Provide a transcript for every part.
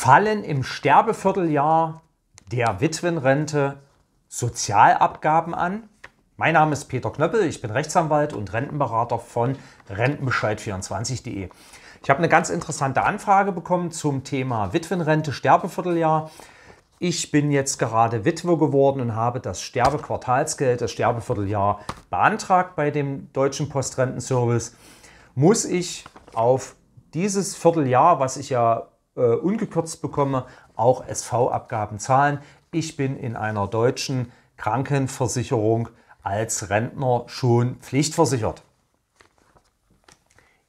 fallen im Sterbevierteljahr der Witwenrente Sozialabgaben an. Mein Name ist Peter Knöppel, ich bin Rechtsanwalt und Rentenberater von Rentenbescheid24.de. Ich habe eine ganz interessante Anfrage bekommen zum Thema Witwenrente, Sterbevierteljahr. Ich bin jetzt gerade Witwe geworden und habe das Sterbequartalsgeld, das Sterbevierteljahr beantragt bei dem Deutschen Postrentenservice. Muss ich auf dieses Vierteljahr, was ich ja äh, ungekürzt bekomme, auch SV-Abgaben zahlen. Ich bin in einer deutschen Krankenversicherung als Rentner schon pflichtversichert.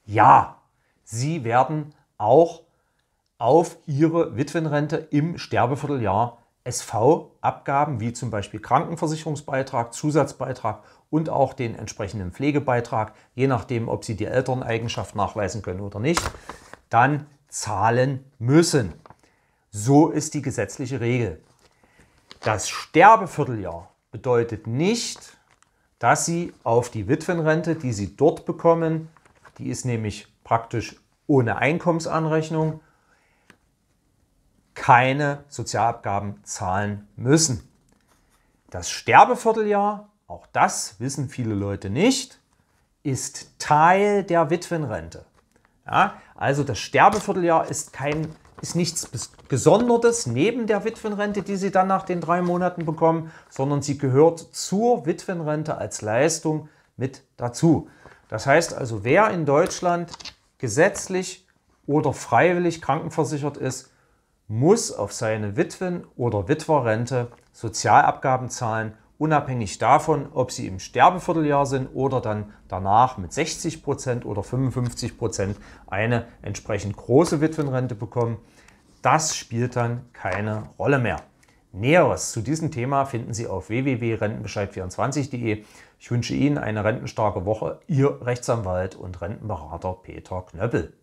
Ja, Sie werden auch auf Ihre Witwenrente im Sterbevierteljahr SV-Abgaben wie zum Beispiel Krankenversicherungsbeitrag, Zusatzbeitrag und auch den entsprechenden Pflegebeitrag, je nachdem, ob Sie die Elterneigenschaft nachweisen können oder nicht, dann zahlen müssen. So ist die gesetzliche Regel. Das Sterbevierteljahr bedeutet nicht, dass Sie auf die Witwenrente, die Sie dort bekommen, die ist nämlich praktisch ohne Einkommensanrechnung, keine Sozialabgaben zahlen müssen. Das Sterbevierteljahr, auch das wissen viele Leute nicht, ist Teil der Witwenrente. Ja, also das Sterbevierteljahr ist kein ist nichts Gesondertes neben der Witwenrente, die Sie dann nach den drei Monaten bekommen, sondern sie gehört zur Witwenrente als Leistung mit dazu. Das heißt also, wer in Deutschland gesetzlich oder freiwillig krankenversichert ist, muss auf seine Witwen- oder Witwerrente Sozialabgaben zahlen unabhängig davon, ob sie im Sterbevierteljahr sind oder dann danach mit 60 Prozent oder 55 Prozent eine entsprechend große Witwenrente bekommen. Das spielt dann keine Rolle mehr. Näheres zu diesem Thema finden Sie auf www.rentenbescheid24.de. Ich wünsche Ihnen eine rentenstarke Woche. Ihr Rechtsanwalt und Rentenberater Peter Knöppel.